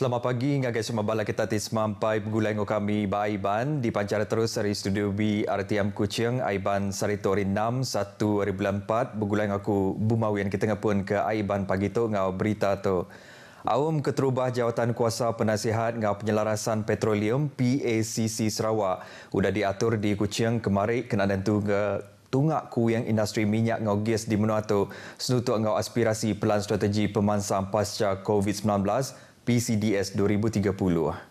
Selamat pagi dengan guys semua bala kita tis mampai pegulaingo kami Bai Ban di pancara terus dari studio B RTM Kucing Aiban Saritori 6 1024 pegulaing aku Bumawian kita ngapun ke Aiban pagi tu ngau berita tu. awam Keterubah Jawatan Kuasa Penasihat dengan Penyelarasan Petroleum PACC Sarawak sudah diatur di Kuching kemari kena dan tunggu tungak ku yang industri minyak ngau gas di menua tu senutuk ngau aspirasi pelan strategi pemansam pasca COVID-19 PCDS 2030.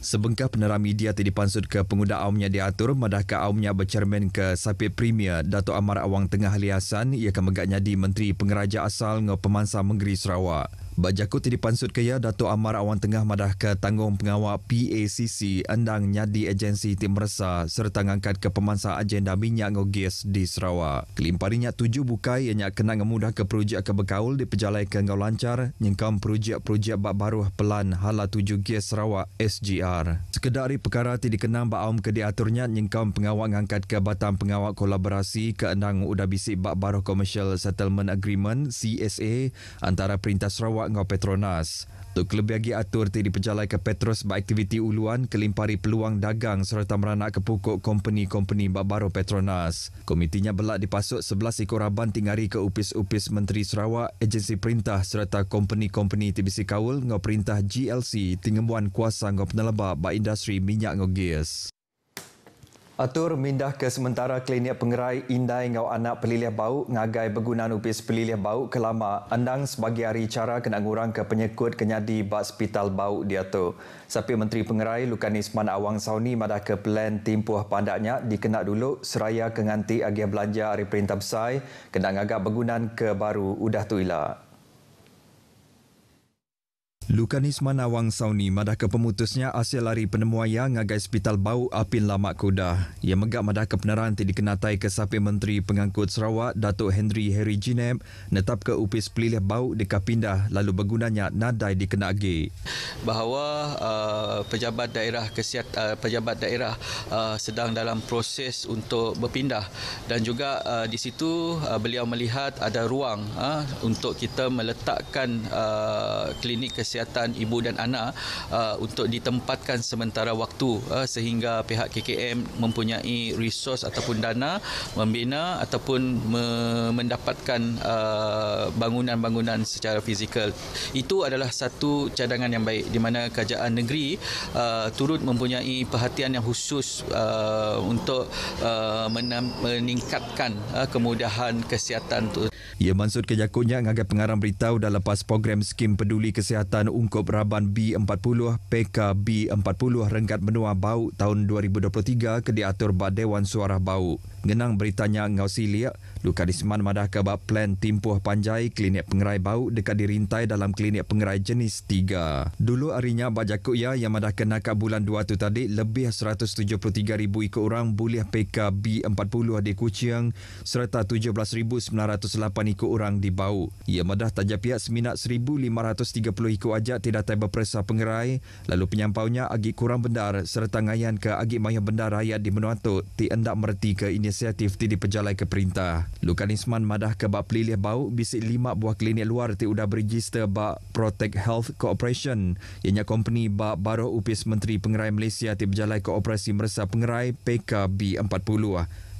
Sebengkah penera media tadi pansut ke pengundang awamnya diatur, madah ke awamnya bercermin ke Sapit Premier, Dato' Amar Awang Tengah Liasan, ia akan di Menteri Pengeraja Asal Ngo Pemansa Menggeri Sarawak. Bajaku tadi pansut kaya Dato' Amar Awan Tengah madah ke tanggung pengawal PACC endang nyadi agensi tim resa serta ngangkat ke pemansa agenda minyak ngogis di Sarawak. Kelimparinya tujuh bukai yang nak kena ngemudah ke projek ke Bekaul di pejalai ke ngau lancar nyengkam projek-projek bak baru pelan hala tuju gis Sarawak SGR. Sekedari perkara tadi kenang bak awam ke diaturnya nyengkam pengawal ngangkat ke batang pengawal kolaborasi ke endang udah bisik bak baru Commercial Settlement Agreement CSA antara Perintah Sarawak ngau Petronas. Tu kelebih lagi atur ti di pejalai ke Petros ba aktiviti uluan kelimpari peluang dagang serta merana ke pokok company-company ba baru Petronas. Komitinya belak dipasuk 11 ekor raban tinggari ke upis-upis Menteri Sarawak, agensi perintah serta company-company TBC Kawul ngau perintah GLC tingemuan kuasa ngau penelabak ba industri minyak ngau gas. Atur mindah ke sementara klinik pengerai Indai Ngau Anak Pelilih Bau ngagai bergunaan upis pelilih bau ke lama andang sebagai hari cara kena ngurang ke penyekut kenyadi bak hospital bau dia tu. Sapi Menteri Pengerai Lukan Isman Awang Sauni madah ke plan timpuh pandaknya dikena dulu seraya kenganti agih belanja hari perintah besai kena ngagak penggunaan ke baru udah tu ilah. Lukanis Manawang Sauni madah ke pemutusnya hasil lari penemuaya ngagai Hospital Bau Apin Lamak Kuda. Ia megak madah ke penerang tidak dikenatai ke Sapi Menteri Pengangkut Sarawak Datuk Henry Harry Jineb netap ke upis pelilih bau di pindah lalu bergunanya nadai dikenagi. Bahawa uh, pejabat daerah kesihat uh, pejabat daerah uh, sedang dalam proses untuk berpindah dan juga uh, di situ uh, beliau melihat ada ruang uh, untuk kita meletakkan uh, klinik kesihatan kesihatan ibu dan anak uh, untuk ditempatkan sementara waktu uh, sehingga pihak KKM mempunyai resource ataupun dana membina ataupun me- mendapatkan uh, bangunan-bangunan secara fizikal. Itu adalah satu cadangan yang baik di mana kerajaan negeri uh, turut mempunyai perhatian yang khusus uh, untuk uh, meningkatkan uh, kemudahan kesihatan. Ia ya, Mansur Kejakunya mengagap pengarang beritahu dalam pas program skim peduli kesihatan Jabatan Ungkup Raban B40 PKB40 Renggat Menua Bau tahun 2023 ke diatur Bad Dewan Suara Bau. Ngenang beritanya ngau siliak, Luka Disman madah ke bab plan timpuh panjai klinik pengerai bau dekat dirintai dalam klinik pengerai jenis tiga. Dulu arinya bajaku ya yang madah kena ke bulan 2 tu tadi lebih ribu ikut orang boleh PKB 40 di Kuching serta 17,908 ikut orang di bau. Ia madah tajak pihak seminat 1,530 ikut ajak tidak tiba periksa pengerai lalu penyampaunya agi kurang bendar serta ngayan ke agi maya bendar rakyat di menuatuk ti endak merti ke ini inisiatif tidak penjalai ke perintah. Lukan Isman madah ke bak pelilih bau bisik lima buah klinik luar ti udah berregister bak Protect Health Cooperation. Ianya company bak baru upis Menteri Pengerai Malaysia ti penjalai ke operasi meresah pengerai PKB40.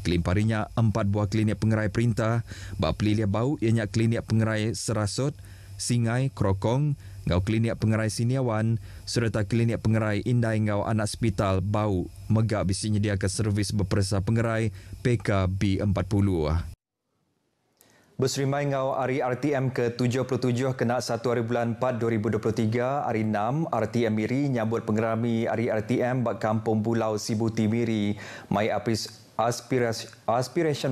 Kelimparinya empat buah klinik pengerai perintah, bak pelilih bau ianya klinik pengerai Serasut, Singai, Krokong, Krokong, ngau klinik pengerai siniawan serta klinik pengerai indai ngau anak hospital bau megak bisi nyediakan servis berperiksa pengerai PKB40. Berserimai ngau Ari RTM ke-77 kena 1 hari bulan 4 2023 Ari 6 RTM Miri nyambut pengerami Ari RTM bak kampung Pulau Sibuti Miri mai apis aspirasi,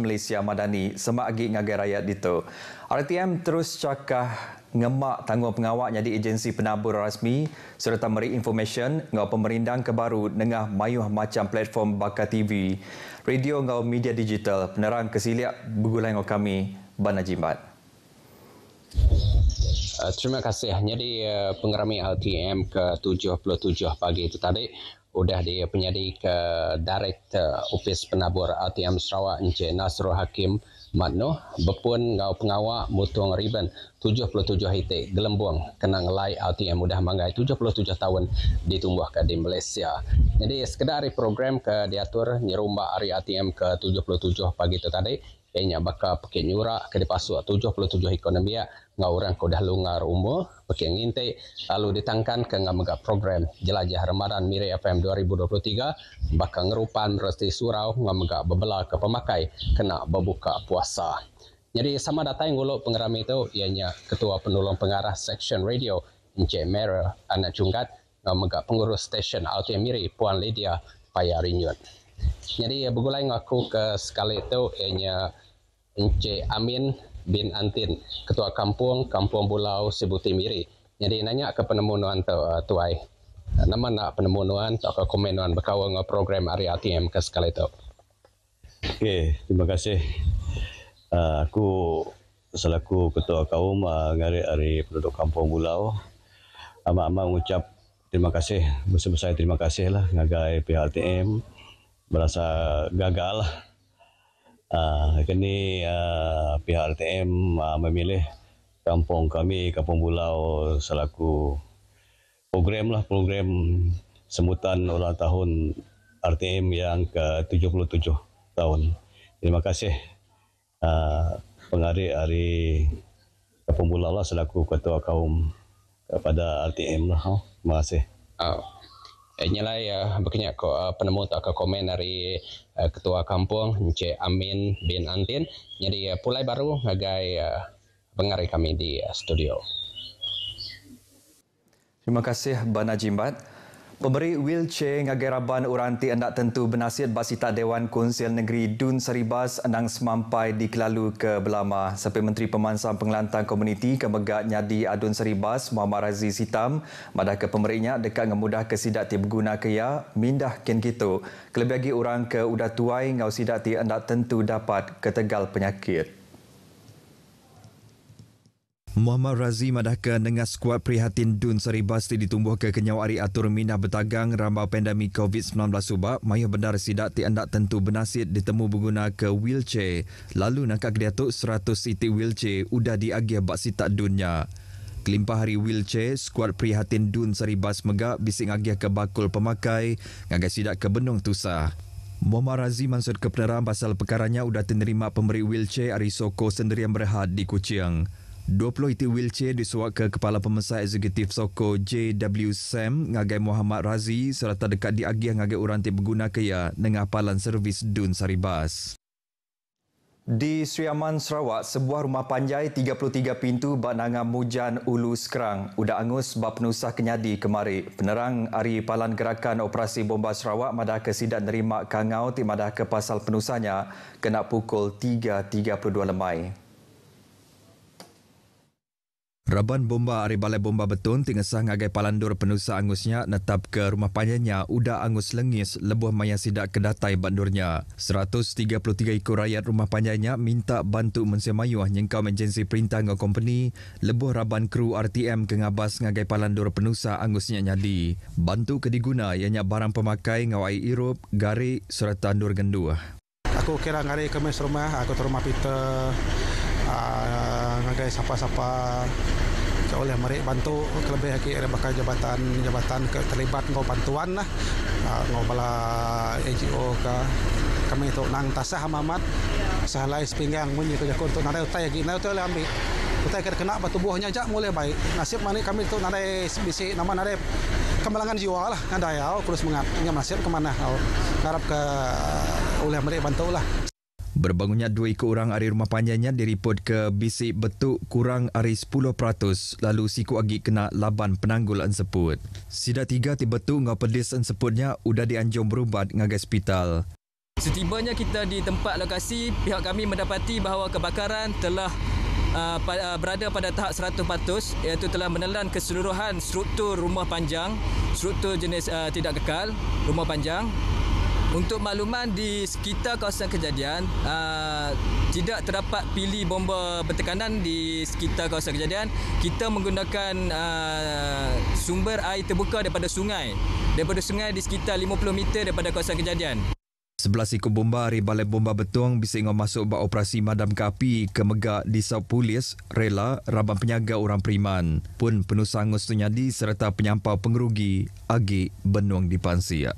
Malaysia Madani semak semagi ngagai rakyat itu. RTM terus cakah ngemak tanggung pengawak jadi agensi penabur rasmi serta meri information ngau pemerindang kebaru dengah mayuh macam platform bakar TV, radio ngau media digital penerang kesiliak begulai ngau kami Bana Jimbat. Uh, terima kasih. Jadi uh, eh, pengerami LTM ke-77 pagi itu tadi udah dia penyari ke director Ofis Penabur ATM Sarawak Encik Nasrul Hakim Matno bepun ngau pengawak mutung riben 77 hite gelembung kenang lai ATM mudah mangai 77 tahun ditumbuhkan di Malaysia. Jadi sekedar program ke diatur nyerumba hari RTM ke 77 pagi tu tadi Kayaknya bakal pakai nyurak ke dipasuk 77 ekonomi ya. Ngau orang kau dah lungar umur pakai ngintai lalu ditangkan ke ngam program Jelajah Ramadan Mire FM 2023 bakal ngerupan resti surau ngam mega bebela ke pemakai kena berbuka puasa. Jadi sama data yang ngulu pengeram itu ianya Ketua Penolong Pengarah Section Radio Encik Mera Anak Junggat ngam pengurus stesen Altia Mire Puan Lydia Payarinyut. Jadi ya, begulai ngaku ke sekali itu ianya Encik Amin bin Antin, Ketua Kampung, Kampung Pulau Sibuti Miri. Jadi nanya ke penemu nuan tu, uh, eh, tuai. Nama nak penemu nuan, tak ke komen nuan berkawa dengan program hari ATM ke sekali itu. Okey, terima kasih. Uh, aku selaku ketua kaum uh, eh, ngari hari penduduk kampung pulau ama-ama mengucap terima kasih besar-besar terima kasih lah ngagai PHTM merasa gagal Uh, ini uh, pihak RTM uh, ah, memilih kampung kami, kampung Bulau selaku program lah program sembutan ulang tahun RTM yang ke 77 tahun. Terima kasih uh, ah, pengari hari kampung Bulau lah selaku ketua kaum kepada RTM lah. Oh, terima kasih. Oh. Eh, nyalai uh, eh, berkenyak ko uh, eh, penemu tu ke komen dari uh, ketua kampung Encik Amin bin Antin jadi uh, pulai baru agai uh, pengari kami di uh, studio Terima kasih Banajimbat. Pemberi wheelchair ngagai raban uranti endak tentu benasid basita Dewan Konsil Negeri Dun Seribas endang semampai dikelalu ke Belama. Sampai Menteri Pemansam Pengelantang Komuniti Kemegat Nyadi Adun Seribas Muhammad Razi Sitam madah ke pemerinya dekat ngemudah ke sidak ti berguna ke ya mindah kin kita Kelebih lagi orang ke udah tuai ngau sidak ti endak tentu dapat ketegal penyakit. Muhammad Razi adakah dengan skuad prihatin Dun Sari Basti ditumbuh ke Kenyau Ari Atur Mina Betagang rambau pandemi COVID-19 subak, mayuh benar sidak ti anda tentu bernasib ditemu berguna ke wheelchair. Lalu nakak dia tu 100 siti wheelchair udah diagih bak sitak dunia. Kelimpah hari wheelchair, skuad prihatin Dun Sari Bas Megak bising agih ke bakul pemakai, ngagai sidak ke benung tusah. Muhammad Razi mansur ke pasal perkaranya udah terima pemberi wheelchair Arisoko yang berehat di Kuching. 20 itu wheelchair disuat ke Kepala Pemesai Eksekutif Soko JW Sam ngagai Muhammad Razi serta dekat diagih ngagai orang ti berguna ke ya dengan apalan servis Dun Saribas. Di Suyaman, Sarawak, sebuah rumah panjai 33 pintu bernangan Mujan Ulu Sekerang. Udah angus bak penusah kenyadi kemari. Penerang hari Palan Gerakan Operasi Bomba Sarawak madah ke sidak nerima kangau ti madah ke pasal penusahnya kena pukul 3.32 lemai. Raban bomba dari balai bomba betun tingesah ngagai palandur penusa angusnya netap ke rumah panjangnya uda angus lengis lebuh maya sidak kedatai bandurnya. 133 ikut rakyat rumah panjangnya minta bantu mensemayuah nyengkau menjensi perintah ngau company lebuh raban kru RTM ke ngabas ngagai palandur penusa angusnya nyadi. Bantu kediguna ianya barang pemakai ngau irup, gari surat tandur genduh. Aku kira ngari kemis rumah, aku terumah pita. Uh, ada siapa-siapa kalau boleh mari bantu lebih lagi ada bakal jabatan jabatan ke terlibat ngau bantuan lah ha, ngau bala NGO ke kami itu nang tasah mamat sehelai sepinggang bunyi ke jakun tu nare utai lagi nare utai ambil utai kena kena batu buahnya aja mulai baik nasib mani kami itu nare bisi nama nare kemalangan jiwa lah ngadai kan au oh, kurus mengat nasib kemana au oh. harap ke uh, oleh mari bantu lah Berbangunnya dua ikut orang hari rumah panjangnya direport ke bisik betuk kurang hari 10% lalu siku agi kena laban penanggul ansepud. Sida tiga tibetuk ngau pedis ansepudnya udah dianjur berubat ngagai hospital. Setibanya kita di tempat lokasi, pihak kami mendapati bahawa kebakaran telah uh, uh berada pada tahap 100% iaitu telah menelan keseluruhan struktur rumah panjang, struktur jenis uh, tidak kekal, rumah panjang untuk makluman di sekitar kawasan kejadian aa, ah, tidak terdapat pili bomba bertekanan di sekitar kawasan kejadian kita menggunakan aa, ah, sumber air terbuka daripada sungai daripada sungai di sekitar 50 meter daripada kawasan kejadian Sebelas ikut bomba dari Balai Bomba Betong bising masuk buat operasi madam kapi ke Megak di South Pulis, Rela, Raban Penyaga Orang Periman pun penuh sangus ternyadi serta penyampau pengerugi Agi Benuang di Pansia.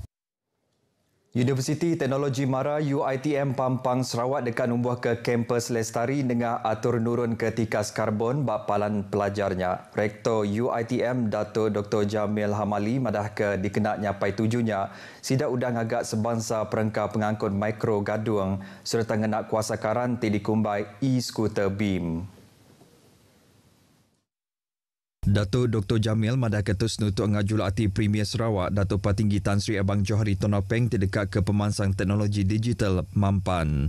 Universiti Teknologi Mara UITM Pampang Sarawak dekat umbuh ke kampus Lestari dengan atur nurun ke tikas karbon bapalan pelajarnya. Rektor UITM Dato Dr. Jamil Hamali madah ke dikenak nyapai tujunya sida udang agak sebangsa perengka pengangkut mikro gaduang serta ngenak kuasa karan tidikumbai e-scooter beam. Dato' Dr. Jamil Madah Ketus Nutuk Ngajul Ati Premier Sarawak Dato' Patinggi Tan Sri Abang Johari Tonopeng terdekat ke Pemansang Teknologi Digital Mampan.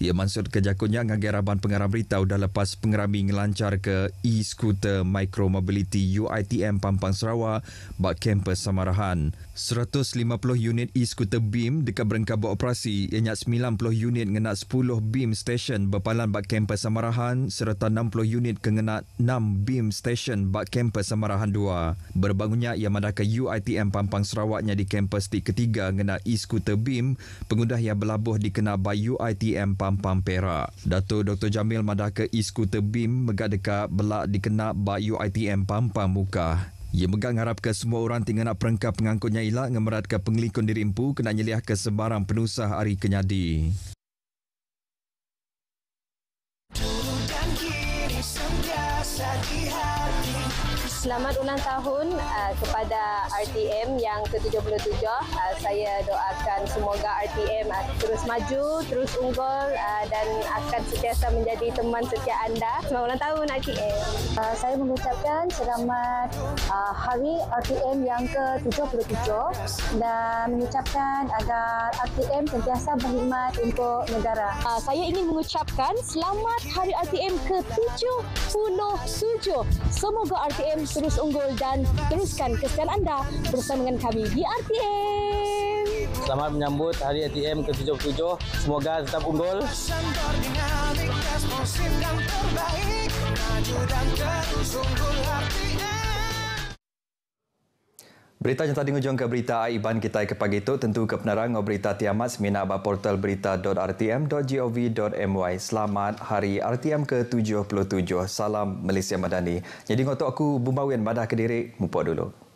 Ia mansur ke jakunnya dengan geraban pengarah beritahu dah lepas pengerami ngelancar ke e-scooter Micro Mobility UITM Pampang Sarawak buat kampus Samarahan. 150 unit e-scooter BIM dekat berengkar beroperasi ianya 90 unit ngenak 10 BIM station berpalan buat kampus Samarahan serta 60 unit kengenak 6 BIM station buat kampus Samarahan 2. Berbangunnya ia ke UITM Pampang Sarawaknya di kampus di ketiga ngenak e-scooter BIM pengundah yang berlabuh dikenal by UITM Pampang Pampam Perak. Dato Dr. Jamil Madaka Isku Tebim megak dekat belak dikenak bak UITM Pampam Muka. Ia megang harap ke semua orang tinggal nak perengkap pengangkutnya ilak ngemerat ke pengelikun diri empu kena nyeliah ke sebarang penusah hari kenyadi. Selamat ulang tahun uh, kepada RTM yang ke-77. Uh, saya doakan semoga RTM uh, terus maju, terus unggul uh, dan akan sentiasa menjadi teman setia anda. Selamat ulang tahun RTM. saya mengucapkan selamat hari RTM yang ke-77 dan mengucapkan agar RTM sentiasa berkhidmat untuk negara. saya ingin mengucapkan selamat hari RTM ke-77. Semoga RTM terus unggul dan teruskan kesan anda bersama dengan kami di RTM. Selamat menyambut Hari RTM ke-77. Semoga tetap unggul. Berita yang tadi ngejong ke berita AIBAN kita ke pagi itu tentu kebenaran ngobrol berita tiamat semina abah portal berita.rtm.gov.my Selamat Hari RTM ke-77 Salam Malaysia Madani Jadi ngotok aku Bumbawin Madah Kediri Mumpuk dulu